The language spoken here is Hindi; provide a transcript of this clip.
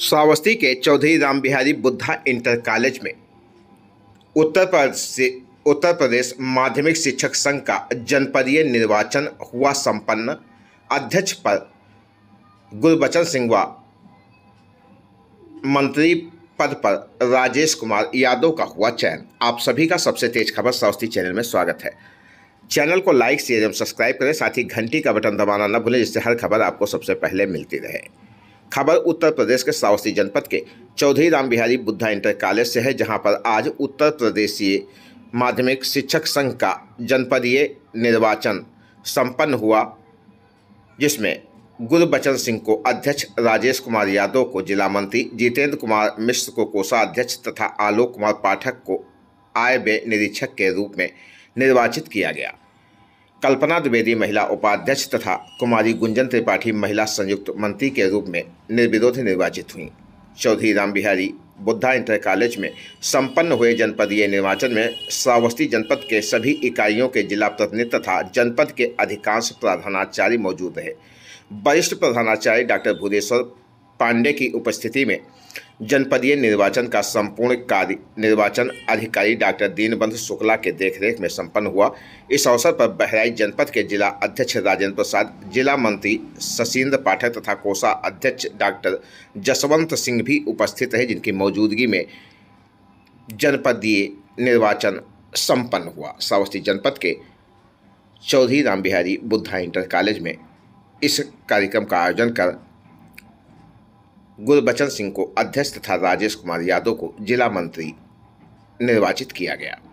श्रावस्ती के चौधरी राम बिहारी बुद्धा इंटर कॉलेज में उत्तर प्रदेश से उत्तर प्रदेश माध्यमिक शिक्षक संघ का जनपदीय निर्वाचन हुआ संपन्न अध्यक्ष पर गुरबचन सिंह व मंत्री पद पर राजेश कुमार यादव का हुआ चयन आप सभी का सबसे तेज खबर श्रावस्ती चैनल में स्वागत है चैनल को लाइक शेयर एवं सब्सक्राइब करें साथ ही घंटी का बटन दबाना न भूलें जिससे हर खबर आपको सबसे पहले मिलती रहे खबर उत्तर प्रदेश के सावसी जनपद के चौधरी राम बिहारी बुद्धा इंटर कॉलेज से है जहां पर आज उत्तर प्रदेशीय माध्यमिक शिक्षक संघ का जनपदीय निर्वाचन संपन्न हुआ जिसमें गुरबचन सिंह को अध्यक्ष राजेश कुमार यादव को जिला मंत्री जितेंद्र कुमार मिश्र को कोषाध्यक्ष तथा आलोक कुमार पाठक को आय व्यय निरीक्षक के रूप में निर्वाचित किया गया कल्पना द्विवेदी महिला उपाध्यक्ष तथा कुमारी गुंजन त्रिपाठी महिला संयुक्त मंत्री के रूप में निर्विरोध निर्वाचित हुई चौधरी राम बिहारी बुद्धा इंटर कॉलेज में संपन्न हुए जनपदीय निर्वाचन में श्रावस्ती जनपद के सभी इकाइयों के जिला प्रतिनिधि तथा जनपद के अधिकांश प्रधानाचार्य मौजूद रहे वरिष्ठ प्रधानाचार्य डॉक्टर भूदेश्वर पांडे की उपस्थिति में जनपदीय निर्वाचन का संपूर्ण कार्य निर्वाचन अधिकारी डॉक्टर दीनबंध शुक्ला के देखरेख में संपन्न हुआ इस अवसर पर बहराइच जनपद के जिला अध्यक्ष राजेंद्र प्रसाद जिला मंत्री शशीन्द्र पाठक तथा कोषा अध्यक्ष डॉक्टर जसवंत सिंह भी उपस्थित रहे जिनकी मौजूदगी में जनपदीय निर्वाचन संपन्न हुआ श्रावस्ती जनपद के चौधरी राम बिहारी बुद्धा इंटर कॉलेज में इस कार्यक्रम का आयोजन कर गुरबचन सिंह को अध्यक्ष तथा राजेश कुमार यादव को जिला मंत्री निर्वाचित किया गया